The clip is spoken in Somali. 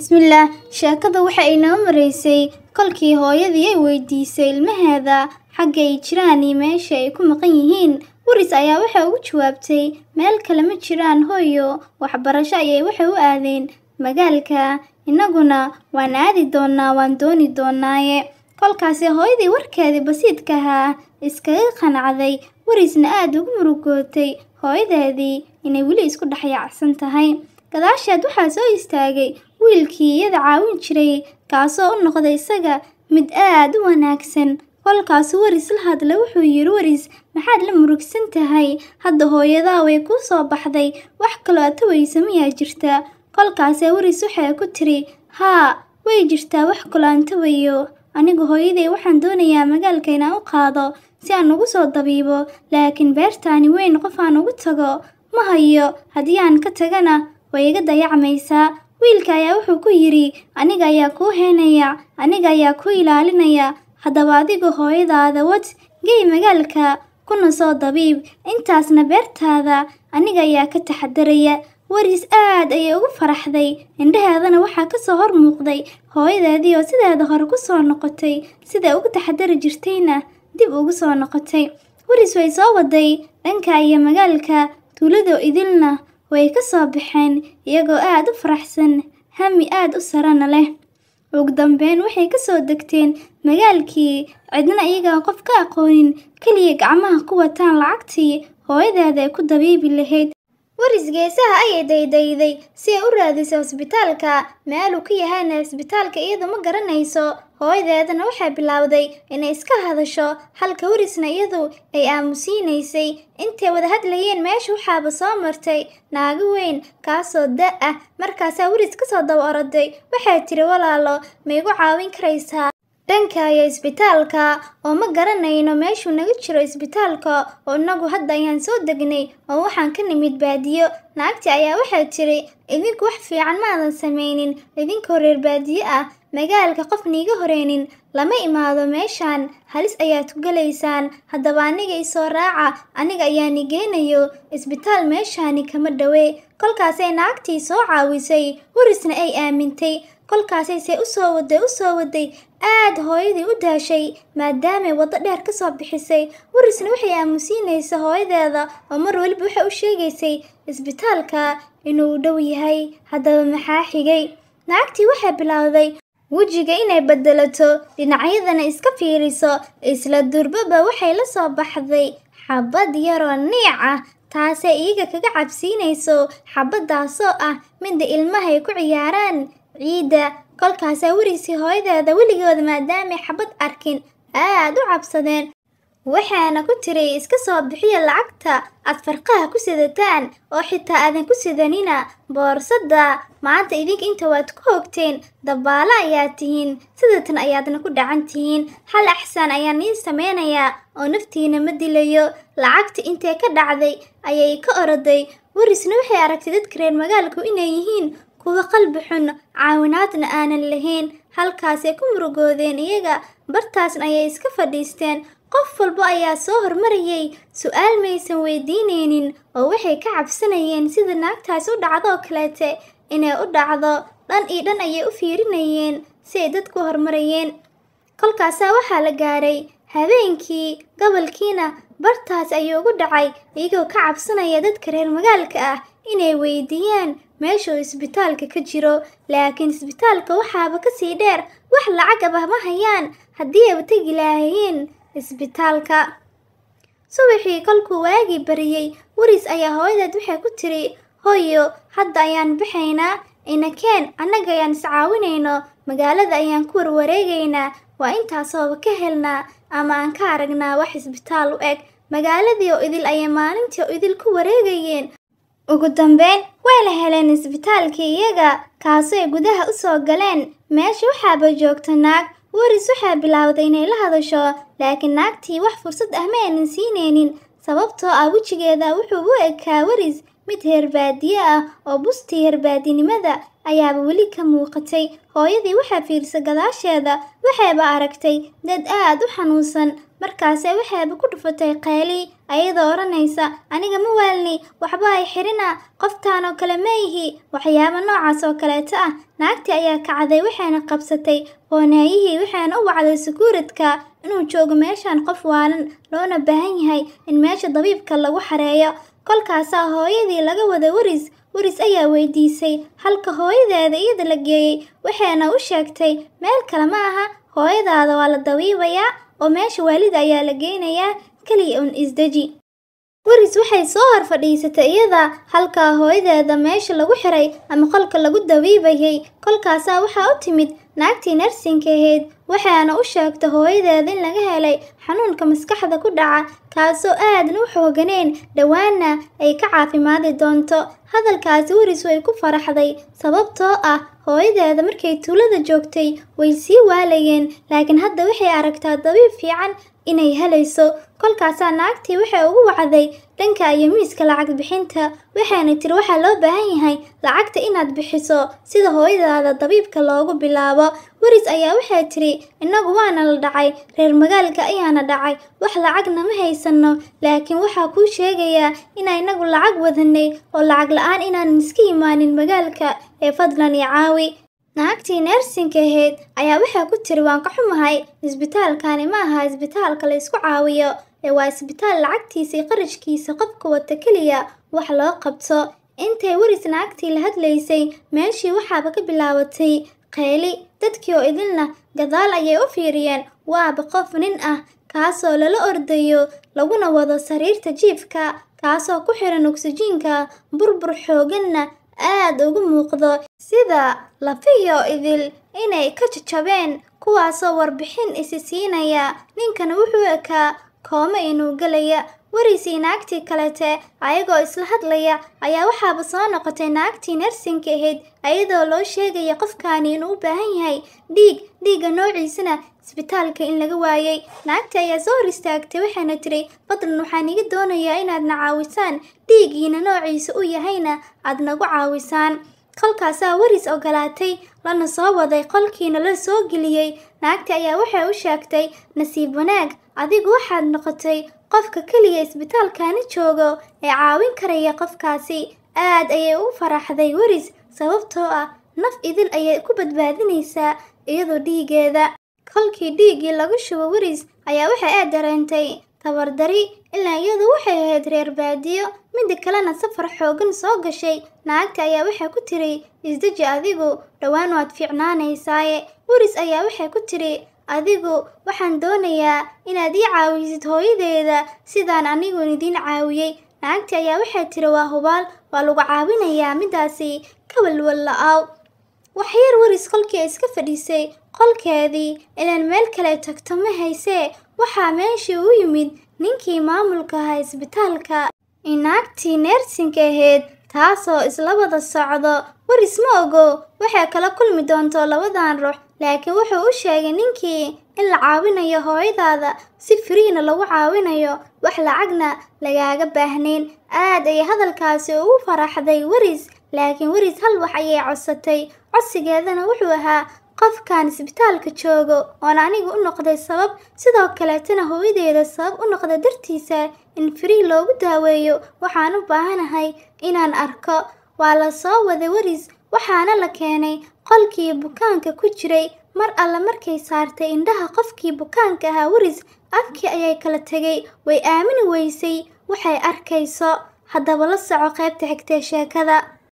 bismillaah sheekada waxa inoo noo maraysay kolkii hooyadii ay weydiisay ilmaheeda xagga ay jiraan iyo meesha ay ku maqan yihiin waris ayaa waxay ugu jawaabtay meel kale ma jiraan hooyo waxbarasho ayay waxay u aadeen magaalka innaguna waan aadi doonaa waan dooni doonaaye kolkaasi hooyadii warkeedii basiidka ahaa iskaga qanacday warisna aad ugu murugootay hooyadeedii inay weli isku dhex yaacsan tahay gadaasheed waxaa soo istaagay wiilkii iyada caawin jiray kaasoo u noqday isaga mid aad u wanaagsan kolkaasu waris la hadla wuxuu yidhi waris maxaad la murugsan tahay hadda hooyadaa way kuu soo baxday wax kaloo atawaysa miyaa jirta kolkaasee waris waxay ku tiri haa way jirtaa wax kaloo antawayo anigu hooyaday waxaan doonayaa magaalka inaan u qaado si aan ugu soo dabiibo laakiin beertaani weyn qof aan ugu tago ma hayo haddii aan ka tagana way iga dayacmaysaa wiilka ayaa wuxuu ku yidhi aniga ayaa kuu heenaya aniga ayaa ku ilaalinaya haddaba adigu hooyadaada wad gey magaalka kuna soo dabiib intaasna beertaada aniga ayaa ka taxadaraya waris aad ayay ugu faraxday indhaheedana waxaa ka soo hor muuqday hooyadeedii oo sideeda hore ku soo noqotay siday ugu taxadari jirtayna dib ugu soo noqotay wariis way soo waday dhanka iyo magaalka tuuladoo idilna way ka soo baxeen iyagoo aad u faraxsan hami aad u sarana leh ugu dambeyn waxay ka soo degteen magaalkii cidna iyagaa qof ka aqoonin keliya gacmaha ku wataan lacagtii hooyadeed ku dabiibi lahayd waris geesaha ayay daydayday si ay u raadiso cisbitaalka meelu ka yahayna cisbitaalka iyadu ma garanayso hooyadeedana waxay bilowday inay iska hadasho halka warisna iyadu ay aamusiinaysay intay wada hadlayeen meesha waxaaba soo martay naago weyn kaasoo da' ah markaasaa waris ka soo daba oroday waxay tiri walaalo ma igu caawin karaysaa dhanka dhankaaga isbitaalka oo ma garanayno meeshuu naga jiro isbitaalka oo innagu hadda ayaan soo degnay oo waxaan ka nimid baadiyo naagti ayaa waxaa tiri idinku wax fiican maadan samaynin idinkoo reer baadiyo ah magaalka qof niiga horeynin lama imaado meeshaan halis ayaad ku galaysaan haddaba aniga isoo raaca aniga ayaani geynayo isbitaal meeshaani kama dhowee kolkaasay naagtii soo caawisay hurisna ay aamintay kolkaasayse usoo waday u soo waday aad hooyadii u daashay maadaamay waddo dheer ka soo bixisay hurisna waxay aamusiinaysa hooyadeeda oo mar weliba waxay u sheegaysay isbitaalka inuu dhow yahay haddaba maxaa xigay naagtii waxay bilowday wejiga inay bedelato dhinacyadana iska fiiriso isla durbaba waxay la soo baxday xabad yaroo niic ah taasee iyaga kaga cabsiinayso xabbaddaasoo ah midda ilmahay ku ciyaaraan ciidda kolkaasaa weriisii hooyadeeda weligooda maadaamay xabbad arkin aad u cabsadeen waxaana ku tiray iska soo bixiya lacagta aad farqaha ku sidataan oo xitaa aadan ku sidanina boorsada maanta idinka inta waad ku hoogteen dabaalo ayaad tihiin sidatan ayaadna ku dhacan tihiin hal axsaan ayaan niin sameynayaa oo naftiina ma dilayo lacagta intee ka dhacday ayay ka oroday warisna waxay aragtay dadka reer magaalku inay yihiin kuwa qalbi xun caawinaadna aanan lahayn halkaasay ku murugoodeen iyaga bartaasna ayay iska fadhiisteen qof walba ayaa soo hormarayay su-aal maysan weydiinaynin oo waxay ka cabsanayeen sida naagtaas u dhacdo oo kaleete inay u dhacdo dhan iyo dhan ayay u fiirinayeen si ay dadku horumarayeen kolkaasaa waxaa la gaaray habeenkii gobolkiina bartaas ayuu ugu dhacay iyagoo ka cabsanaya dadka reer magaalka ah inay weydiiyaan meeshuu isbitaalka ka jiro laakiin isbitaalka waxaaba kasii dheer wax lacagaba ah ma hayaan haddii aba tegi lahaayeen isbitaalka subaxii kolkuu waagii bariyey waris ayaa hooyadeed waxay ku tiri hooyo hadda ayaan baxaynaa inakeen annaga ayaan iscaawinayno magaalada ayaan ku warwareegaynaa waa intaasooba ka helnaa ama aan ka aragnaa wax isbitaal u eg magaaladii oo idil ayay maalintii oo idil ku wareegayeen ugu dambeyn way la heleen isbitaalkii iyaga kaasoy gudaha u soo galeen meesha waxaaba joogta naag waris waxaa bilowday inay la hadasho laakiin naagtii wax fursad ah ma aynan siinaynin sababtoo ah wejigeeda wuxuu u ekaa waris mid heerbaadiye ah oo bustii herbaadinimada ayaaba weli ka muuqatay hooyadii waxaa fiirsa gadaasheeda waxayba aragtay dad aad u xanuunsan markaase waxayba ku dhufatay qayli ayadoo odhanaysa aniga ma waalni waxba ay xirina qoftaanoo kale maihi waxyaabo noocaas oo kaleeto ah naagtii ayaa kacday waxayna qabsatay qooneeyihii waxayna u wacday sakuuradka inuu joogo meeshaan qof waalan loona baahan yahay in meesha dabiibka lagu xareeyo kolkaasaa hooyadii laga wada waris waris ayaa weydiisay halka hooyadeeda iyada la geeyey waxayna u sheegtay meel kale ma aha hooyadaada waa la dabiibayaa oo meesha waalida ayaa la geynayaa keliya un isdeji waris waxay soo hor fadhiisatay iyada halkaa hooyadeeda meesha lagu xiray ama qolka lagu dabiibayay kolkaasaa waxaa u timid naagtii narsinka ahayd waxaana u sheegta hooyadeeda in laga helay xanuunka maskaxda ku dhaca kaasoo aadna u xooganeyn dhowaanna ay ka caafimaadi doonto hadalkaasi waris way ku faraxday sababtoo ah hooyadeeda markay tuulada joogtay way sii waalayeen laakiin hadda waxay aragtaa dabiib fiican inay helayso kolkaasaa naagtii waxay ugu wacday dhanka iyo miiska lacag bixinta waxayna tiri waxaa loo baahan yahay lacagta inaad bixiso sida hooyadaada dabiibka loogu bilaabo waris ayaa waxay tiri innagu waana la dhacay reer magaalka ayaana dhacay wax lacagna ma haysanno laakiin waxaa kuu sheegayaa inaa innagu lacag wadanay oo lacag la-aan inaanan iska yimaanin magaalka ee fadlan iyo caawi naagtii neersinka ahayd ayaa waxaa ku tiri waan ka xumahay isbitaalkani maaha isbitaalka la isku caawiyo ee waa isbitaal lacagtiisii iyo qarashkiisa qofka wata keliya wax loo qabto intay waris naagtii la hadlaysay meeshii waxaaba ka bilaabatay qeyli dadkii oo idinna gadaal ayay u fiiriyeen waaba qof nin ah kaasoo lala ordayo laguna wado sariirta jiifka kaasoo ku xiran ogsijiinka burbur xooganna aada ugu muuqdo sida lafiyo idil inay ka jajabeen kuwaasoo warbixin isi siinaya ninkan wuxuu ekaa kooma inuu gelaya warisii naagtii kalete ayagoo isla hadlaya ayaa waxaaba soo noqotay naagtii narsinka ahayd iyadoo loo sheegaya qofkaani inuu u baahan yahay dhiig dhiigga noociisana isbitaalka in laga waayey naagta ayaa soo hor istaagtay waxaana tiri badlan waxaan iga doonayaa inaadna caawisaan dhiiggiina noociisa u yahayna aad nagu caawisaan kolkaasaa waris ogolaatay lana soo waday qolkiina la soo geliyey naagta ayaa waxay u sheegtay nasiib wanaag adigu waxaad noqotay qofka keliya isbitaalkani joogo ee caawin karaya qofkaasi aad ayay u faraxday weris sababtoo ah naf idil ayay ku badbaadinaysaa iyadoo dhiiggeeda kolkii dhiiggii lagu shubo weris ayaa waxay aad dareentay tabardari ilaa iyadu waxay ahayd reer baadiyo midda kalena safar xoogan soo gashay naagta ayaa waxay ku tiri isdeji adigu dhowaan waad fiicnaanaysaaye weris ayaa waxay ku tiri adigu waxaan doonayaa inaad ii caawisid hooyadeeda sidaan anigu idin caawiyey naagti ayaa waxay tiri waa hubaal waa lagu caawinayaa midaasi ka walwal la waxyar waris kolkii iska fadhiisay qolkeedii ilaan meel kale tagto ma haysee waxaa meeshii u yimid ninkii maamulkaha isbitaalka i naagtii neersinka ahayd taasoo islabada socdo waris ma ogo waxay kala kulmi doonto labadan ruux laakiin wuxuu u sheegay ninkii in la caawinayo hooyadaada si friina lagu caawinayo wax lacagna lagaaga baahnayn aad ayay hadalkaasi ugu faraxday weris laakiin waris hal wax ayay codsatay codsigeedana wuxuu ahaa qofkan isbitaalka joogo oon anigu u noqday sabab sidoo kaleetana hooyadeeda sabab u noqda dartiisa in firii loogu daaweeyo waxaan u baahanahay inaan arko waa la soo waday weris waxaana la keenay qolkii bukaanka ku jiray mar alle markay saartay indhaha qofkii bukaanka ahaa waris afkii ayay kala tegay way aamini weysay waxay arkayso haddaba la soco qaybta xigtee sheekada